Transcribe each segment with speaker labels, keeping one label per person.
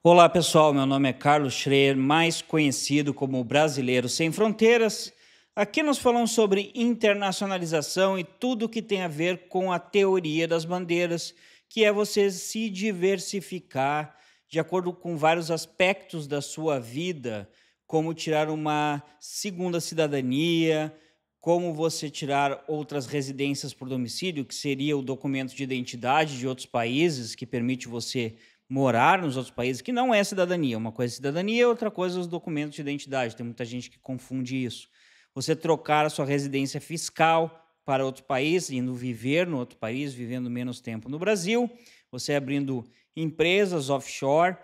Speaker 1: Olá pessoal, meu nome é Carlos Schreier, mais conhecido como Brasileiro Sem Fronteiras. Aqui nós falamos sobre internacionalização e tudo que tem a ver com a teoria das bandeiras, que é você se diversificar de acordo com vários aspectos da sua vida, como tirar uma segunda cidadania, como você tirar outras residências por domicílio, que seria o documento de identidade de outros países que permite você morar nos outros países, que não é cidadania. Uma coisa é cidadania, outra coisa é os documentos de identidade. Tem muita gente que confunde isso. Você trocar a sua residência fiscal para outro país, indo viver no outro país, vivendo menos tempo no Brasil, você abrindo empresas offshore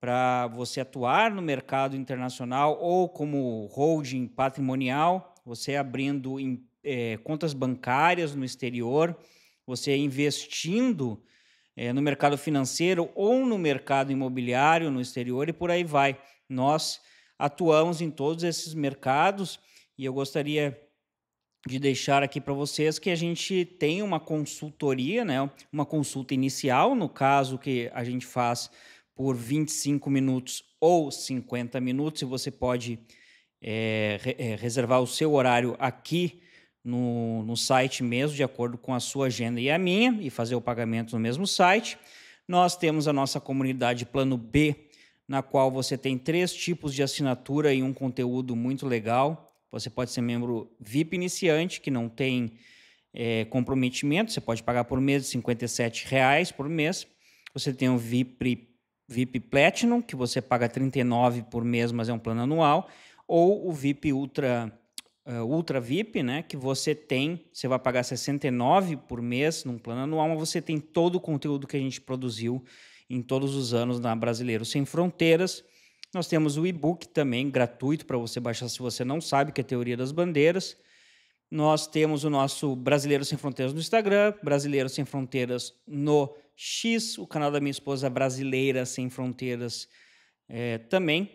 Speaker 1: para você atuar no mercado internacional ou como holding patrimonial, você abrindo em, é, contas bancárias no exterior, você investindo é, no mercado financeiro ou no mercado imobiliário no exterior e por aí vai. Nós atuamos em todos esses mercados e eu gostaria de deixar aqui para vocês que a gente tem uma consultoria, né? Uma consulta inicial, no caso que a gente faz por 25 minutos ou 50 minutos, e você pode é, reservar o seu horário aqui no, no site mesmo, de acordo com a sua agenda e a minha, e fazer o pagamento no mesmo site. Nós temos a nossa comunidade Plano B, na qual você tem três tipos de assinatura e um conteúdo muito legal. Você pode ser membro VIP iniciante, que não tem é, comprometimento, você pode pagar por mês R$ 57,00 por mês. Você tem o VIP, VIP Platinum, que você paga R$ 39,00 por mês, mas é um plano anual. Ou o VIP Ultra uh, Ultra VIP, né? Que você tem, você vai pagar 69 por mês num plano anual, mas você tem todo o conteúdo que a gente produziu em todos os anos na Brasileiro Sem Fronteiras. Nós temos o e-book também gratuito para você baixar se você não sabe que é a teoria das bandeiras. Nós temos o nosso Brasileiro Sem Fronteiras no Instagram, Brasileiro Sem Fronteiras no X, o canal da minha esposa Brasileira Sem Fronteiras é, também.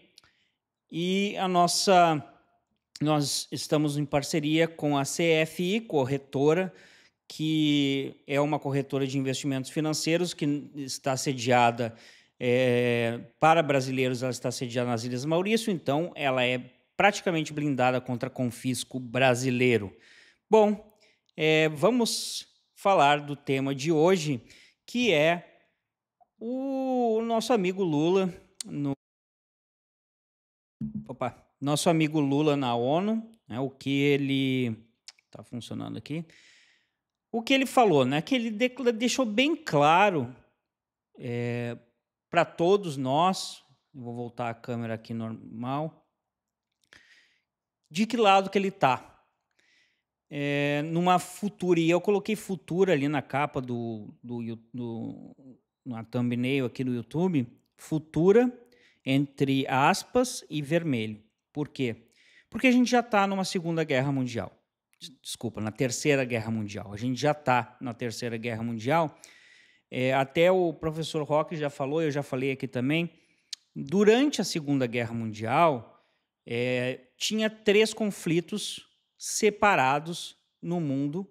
Speaker 1: E a nossa nós estamos em parceria com a CFI Corretora, que é uma corretora de investimentos financeiros que está sediada é, para brasileiros, ela está sediada nas Ilhas Maurício, então ela é praticamente blindada contra confisco brasileiro. Bom, é, vamos falar do tema de hoje, que é o nosso amigo Lula no. Opa! nosso amigo Lula na ONU, né, o que ele. Está funcionando aqui. O que ele falou, né? Que ele deixou bem claro é, para todos nós. Vou voltar a câmera aqui normal. De que lado que ele está? É, numa futura, e eu coloquei futura ali na capa do, do, do na thumbnail aqui do YouTube, futura entre aspas e vermelho. Por quê? Porque a gente já está numa Segunda Guerra Mundial. Desculpa, na Terceira Guerra Mundial. A gente já está na Terceira Guerra Mundial. É, até o professor Roque já falou, eu já falei aqui também. Durante a Segunda Guerra Mundial, é, tinha três conflitos separados no mundo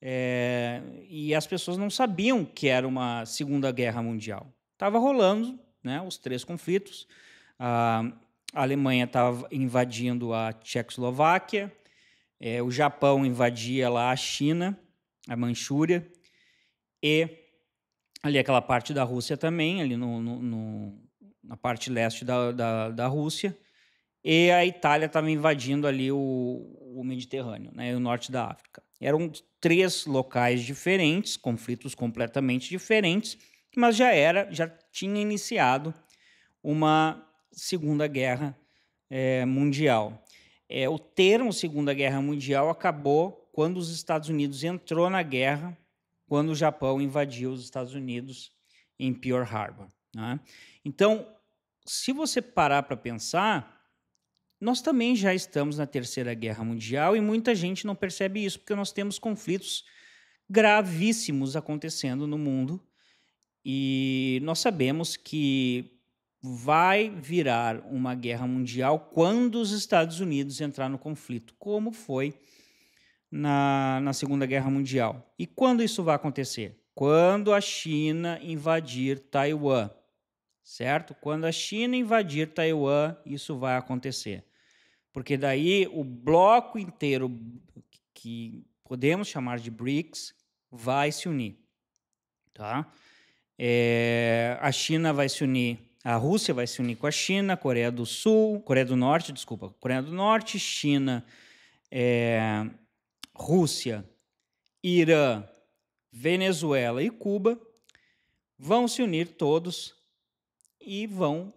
Speaker 1: é, e as pessoas não sabiam que era uma Segunda Guerra Mundial. Estava rolando né, os três conflitos. Ah, a Alemanha estava invadindo a Tchecoslováquia, é, o Japão invadia lá a China, a Manchúria, e ali aquela parte da Rússia também, ali no, no, no na parte leste da, da, da, Rússia, e a Itália estava invadindo ali o, o Mediterrâneo, né, o norte da África. Eram três locais diferentes, conflitos completamente diferentes, mas já era, já tinha iniciado uma Segunda Guerra é, Mundial. É, o termo Segunda Guerra Mundial acabou quando os Estados Unidos entrou na guerra, quando o Japão invadiu os Estados Unidos em Pearl Harbor. Né? Então, se você parar para pensar, nós também já estamos na Terceira Guerra Mundial e muita gente não percebe isso, porque nós temos conflitos gravíssimos acontecendo no mundo. E nós sabemos que vai virar uma guerra mundial quando os Estados Unidos entrar no conflito, como foi na, na Segunda Guerra Mundial. E quando isso vai acontecer? Quando a China invadir Taiwan, certo? Quando a China invadir Taiwan, isso vai acontecer. Porque daí o bloco inteiro, que podemos chamar de BRICS, vai se unir. Tá? É, a China vai se unir a Rússia vai se unir com a China, Coreia do Sul, Coreia do Norte, desculpa, Coreia do Norte, China, é, Rússia, Irã, Venezuela e Cuba vão se unir todos e vão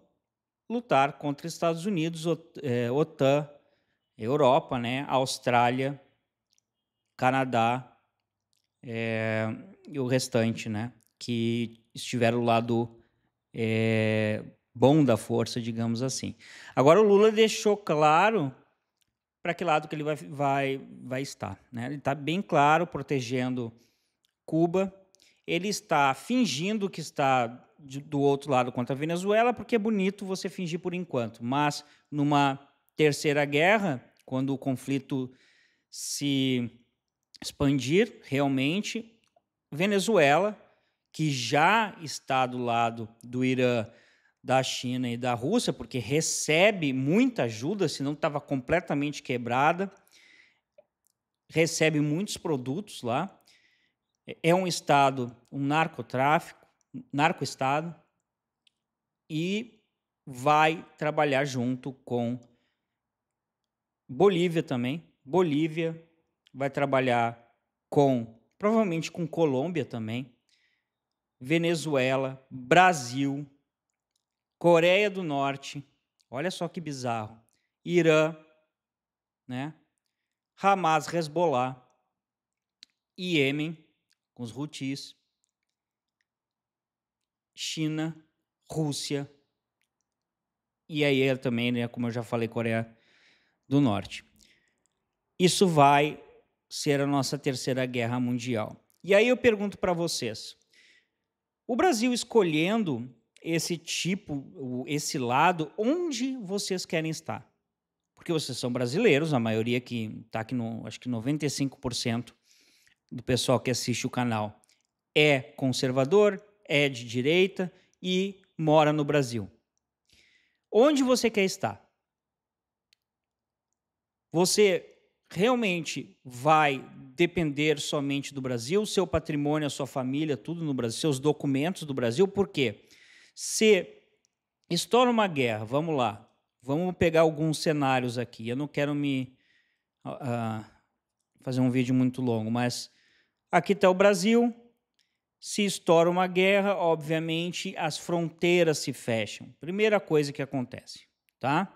Speaker 1: lutar contra Estados Unidos, é, OTAN, Europa, né, Austrália, Canadá é, e o restante, né, que estiveram lá do é, bom da força, digamos assim. Agora, o Lula deixou claro para que lado que ele vai, vai, vai estar. Né? Ele está bem claro protegendo Cuba. Ele está fingindo que está de, do outro lado contra a Venezuela, porque é bonito você fingir por enquanto. Mas numa terceira guerra, quando o conflito se expandir realmente, Venezuela que já está do lado do Irã, da China e da Rússia, porque recebe muita ajuda, senão estava completamente quebrada, recebe muitos produtos lá. É, é um Estado, um narcotráfico, narco-Estado, e vai trabalhar junto com Bolívia também. Bolívia vai trabalhar com, provavelmente com Colômbia também, Venezuela, Brasil, Coreia do Norte, olha só que bizarro, Irã, né? Hamas, Hezbollah, Iêmen, com os Houthis, China, Rússia, e aí é também, né, como eu já falei, Coreia do Norte. Isso vai ser a nossa terceira guerra mundial. E aí eu pergunto para vocês, o Brasil escolhendo esse tipo, esse lado, onde vocês querem estar? Porque vocês são brasileiros, a maioria que está aqui, no, acho que 95% do pessoal que assiste o canal é conservador, é de direita e mora no Brasil. Onde você quer estar? Você realmente vai depender somente do Brasil, seu patrimônio, a sua família, tudo no Brasil, seus documentos do Brasil, por quê? Se estoura uma guerra, vamos lá, vamos pegar alguns cenários aqui. Eu não quero me uh, fazer um vídeo muito longo, mas aqui está o Brasil. Se estoura uma guerra, obviamente as fronteiras se fecham. Primeira coisa que acontece, tá?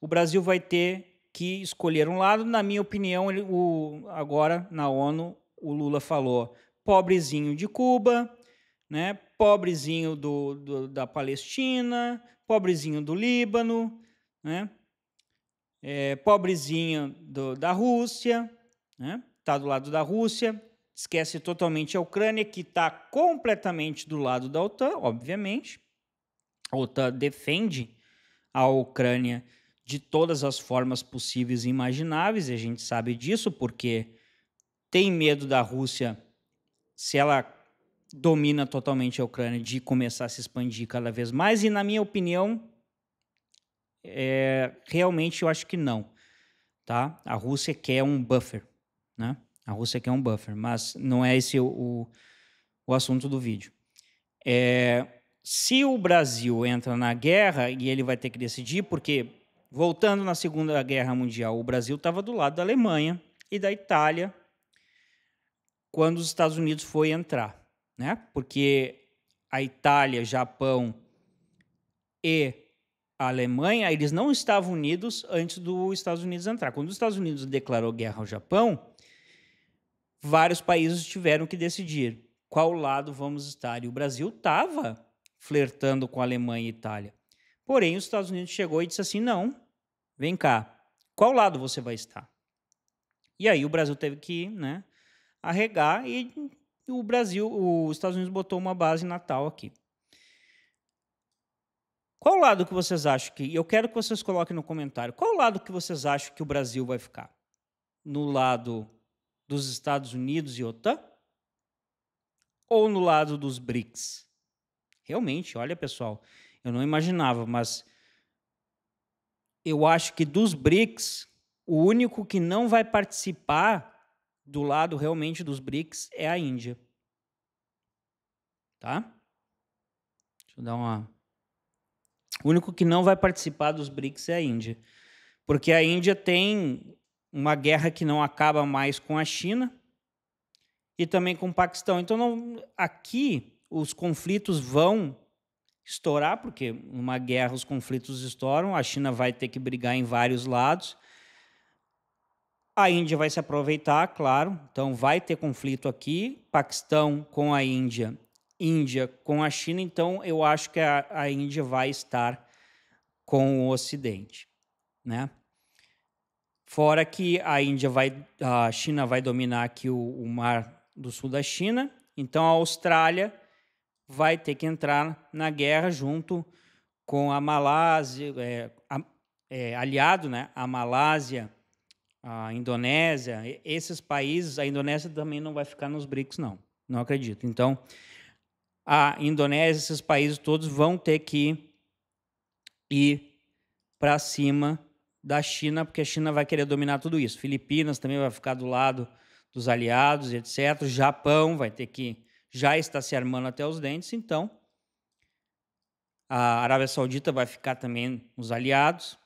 Speaker 1: O Brasil vai ter que escolheram um lado. Na minha opinião, ele, o, agora na ONU, o Lula falou pobrezinho de Cuba, né? pobrezinho do, do da Palestina, pobrezinho do Líbano, né? É, pobrezinho do, da Rússia, né? tá do lado da Rússia, esquece totalmente a Ucrânia, que está completamente do lado da OTAN, obviamente. A OTAN defende a Ucrânia de todas as formas possíveis e imagináveis, e a gente sabe disso porque tem medo da Rússia, se ela domina totalmente a Ucrânia, de começar a se expandir cada vez mais, e na minha opinião, é, realmente eu acho que não. Tá? A Rússia quer um buffer, né? A Rússia quer um buffer, mas não é esse o, o, o assunto do vídeo. É, se o Brasil entra na guerra e ele vai ter que decidir, porque Voltando na Segunda Guerra Mundial, o Brasil estava do lado da Alemanha e da Itália quando os Estados Unidos foi entrar, né? Porque a Itália, Japão e a Alemanha, eles não estavam unidos antes dos Estados Unidos entrar. Quando os Estados Unidos declarou guerra ao Japão, vários países tiveram que decidir qual lado vamos estar. E o Brasil estava flertando com a Alemanha e a Itália. Porém, os Estados Unidos chegou e disse assim: não, vem cá, qual lado você vai estar? E aí o Brasil teve que né, arregar e o Brasil, os Estados Unidos botou uma base natal aqui. Qual lado que vocês acham que. Eu quero que vocês coloquem no comentário. Qual lado que vocês acham que o Brasil vai ficar? No lado dos Estados Unidos e OTAN? Ou no lado dos BRICS? Realmente, olha pessoal, eu não imaginava, mas eu acho que dos BRICS, o único que não vai participar do lado realmente dos BRICS é a Índia. Tá? Deixa eu dar uma. O único que não vai participar dos BRICS é a Índia. Porque a Índia tem uma guerra que não acaba mais com a China e também com o Paquistão. Então, não, aqui, os conflitos vão estourar, porque numa guerra os conflitos estouram, a China vai ter que brigar em vários lados. A Índia vai se aproveitar, claro, então vai ter conflito aqui, Paquistão com a Índia, Índia com a China, então eu acho que a, a Índia vai estar com o Ocidente, né? Fora que a Índia vai, a China vai dominar aqui o, o mar do sul da China, então a Austrália vai ter que entrar na guerra junto com a Malásia, é, a, é, aliado, né? A Malásia, a Indonésia, esses países, a Indonésia também não vai ficar nos BRICS, não. Não acredito. Então, a Indonésia, esses países todos vão ter que ir para cima da China, porque a China vai querer dominar tudo isso. Filipinas também vai ficar do lado dos aliados, etc. Japão vai ter que já está se armando até os dentes, então a Arábia Saudita vai ficar também nos aliados.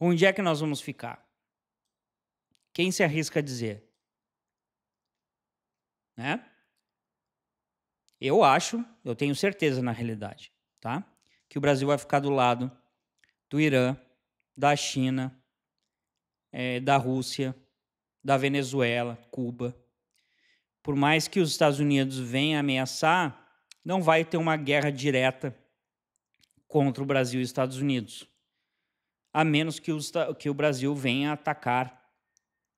Speaker 1: Onde é que nós vamos ficar? Quem se arrisca a dizer? Né? Eu acho, eu tenho certeza na realidade, tá? Que o Brasil vai ficar do lado do Irã, da China, é, da Rússia, da Venezuela, Cuba, por mais que os Estados Unidos venham ameaçar, não vai ter uma guerra direta contra o Brasil e os Estados Unidos, a menos que, os, que o Brasil venha atacar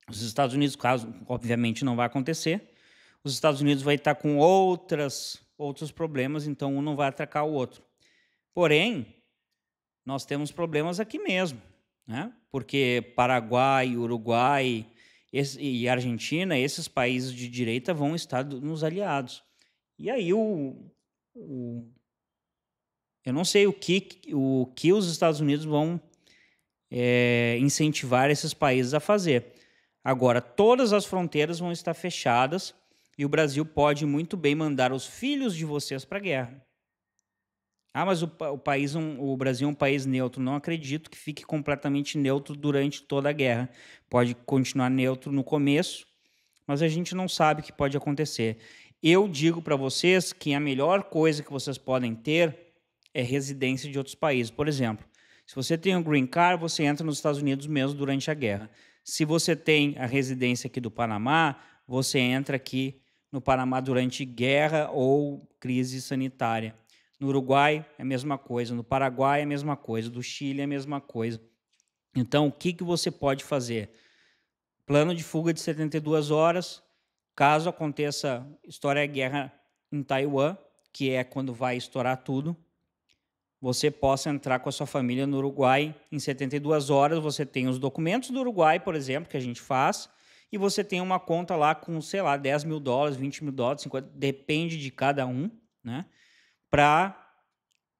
Speaker 1: os Estados Unidos, caso obviamente não vai acontecer. Os Estados Unidos vai estar com outras outros problemas, então um não vai atacar o outro. Porém, nós temos problemas aqui mesmo, né? Porque Paraguai, Uruguai, esse, e Argentina, esses países de direita vão estar nos aliados. E aí o, o eu não sei o que, o que os Estados Unidos vão é, incentivar esses países a fazer. Agora, todas as fronteiras vão estar fechadas e o Brasil pode muito bem mandar os filhos de vocês para a guerra. Ah, mas o, o país, um, o Brasil é um país neutro. Não acredito que fique completamente neutro durante toda a guerra. Pode continuar neutro no começo, mas a gente não sabe o que pode acontecer. Eu digo para vocês que a melhor coisa que vocês podem ter é residência de outros países. Por exemplo, se você tem um green card, você entra nos Estados Unidos mesmo durante a guerra. Se você tem a residência aqui do Panamá, você entra aqui no Panamá durante guerra ou crise sanitária. No Uruguai é a mesma coisa, no Paraguai é a mesma coisa, do Chile é a mesma coisa. Então, o que, que você pode fazer? Plano de fuga de 72 horas, caso aconteça história de guerra em Taiwan, que é quando vai estourar tudo, você possa entrar com a sua família no Uruguai em 72 horas. Você tem os documentos do Uruguai, por exemplo, que a gente faz, e você tem uma conta lá com, sei lá, 10 mil dólares, 20 mil dólares, 50, depende de cada um, né? para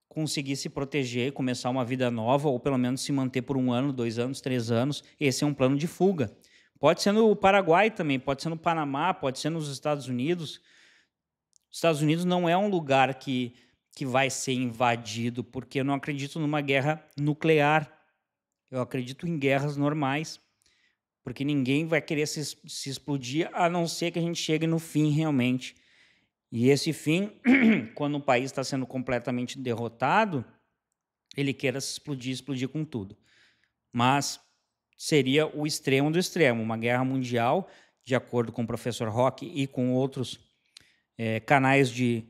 Speaker 1: conseguir se proteger, começar uma vida nova, ou pelo menos se manter por um ano, dois anos, três anos. Esse é um plano de fuga. Pode ser no Paraguai também, pode ser no Panamá, pode ser nos Estados Unidos. Os Estados Unidos não é um lugar que, que vai ser invadido, porque eu não acredito numa guerra nuclear. Eu acredito em guerras normais, porque ninguém vai querer se, se explodir, a não ser que a gente chegue no fim realmente. E esse fim, quando o país está sendo completamente derrotado, ele queira se explodir, explodir com tudo. Mas seria o extremo do extremo, uma guerra mundial, de acordo com o professor Rock e com outros é, canais de,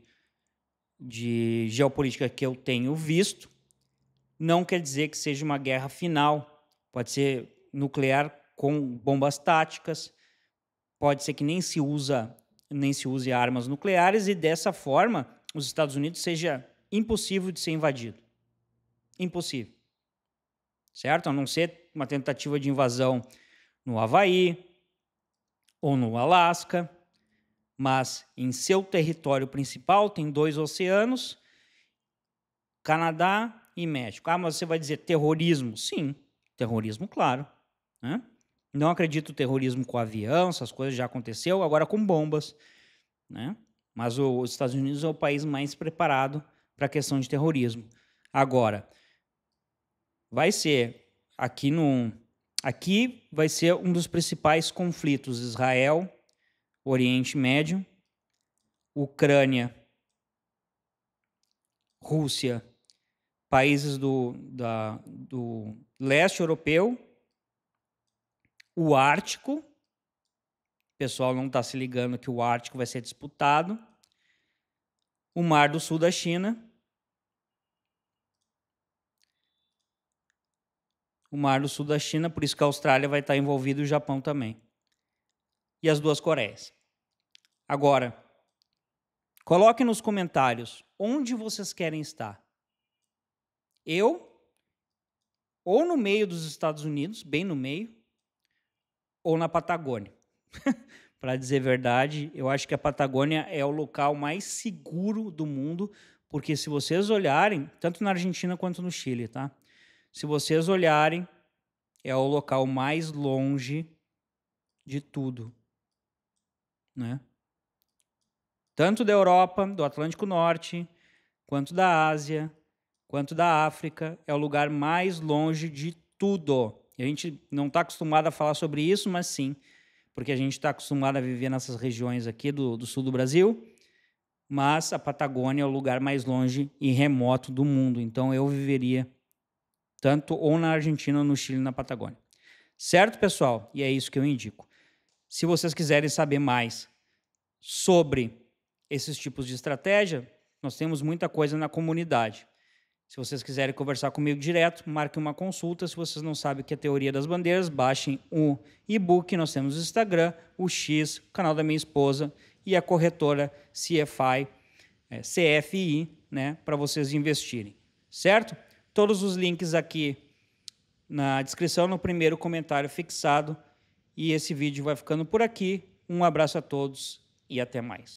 Speaker 1: de geopolítica que eu tenho visto, não quer dizer que seja uma guerra final. Pode ser nuclear com bombas táticas, pode ser que nem se usa nem se use armas nucleares e dessa forma os Estados Unidos seja impossível de ser invadido. Impossível. Certo? A não ser uma tentativa de invasão no Havaí ou no Alasca, mas em seu território principal tem dois oceanos, Canadá e México. Ah, mas você vai dizer terrorismo? Sim, terrorismo, claro. Né? Não acredito no terrorismo com avião, essas coisas já aconteceu, agora com bombas, né? Mas o, os Estados Unidos é o país mais preparado para a questão de terrorismo. Agora, vai ser aqui no aqui vai ser um dos principais conflitos Israel, Oriente Médio, Ucrânia, Rússia, países do, da, do leste europeu o Ártico. O pessoal não está se ligando que o Ártico vai ser disputado. O Mar do Sul da China. O Mar do Sul da China, por isso que a Austrália vai estar tá envolvida e o Japão também. E as duas Coreias. Agora, coloque nos comentários onde vocês querem estar. Eu, ou no meio dos Estados Unidos, bem no meio, ou na Patagônia. Para dizer a verdade, eu acho que a Patagônia é o local mais seguro do mundo, porque se vocês olharem, tanto na Argentina quanto no Chile, tá? Se vocês olharem, é o local mais longe de tudo, né? Tanto da Europa, do Atlântico Norte, quanto da Ásia, quanto da África, é o lugar mais longe de tudo. E a gente não está acostumado a falar sobre isso, mas sim, porque a gente está acostumado a viver nessas regiões aqui do, do sul do Brasil, mas a Patagônia é o lugar mais longe e remoto do mundo. Então eu viveria tanto ou na Argentina, ou no Chile, na Patagônia. Certo, pessoal? E é isso que eu indico. Se vocês quiserem saber mais sobre esses tipos de estratégia, nós temos muita coisa na comunidade. Se vocês quiserem conversar comigo direto, marquem uma consulta. Se vocês não sabem o que é teoria das bandeiras, baixem o e-book. Nós temos o Instagram, o X, o canal da minha esposa e a corretora CFI, é, CFI, né, para vocês investirem, certo? Todos os links aqui na descrição, no primeiro comentário fixado. E esse vídeo vai ficando por aqui. Um abraço a todos e até mais.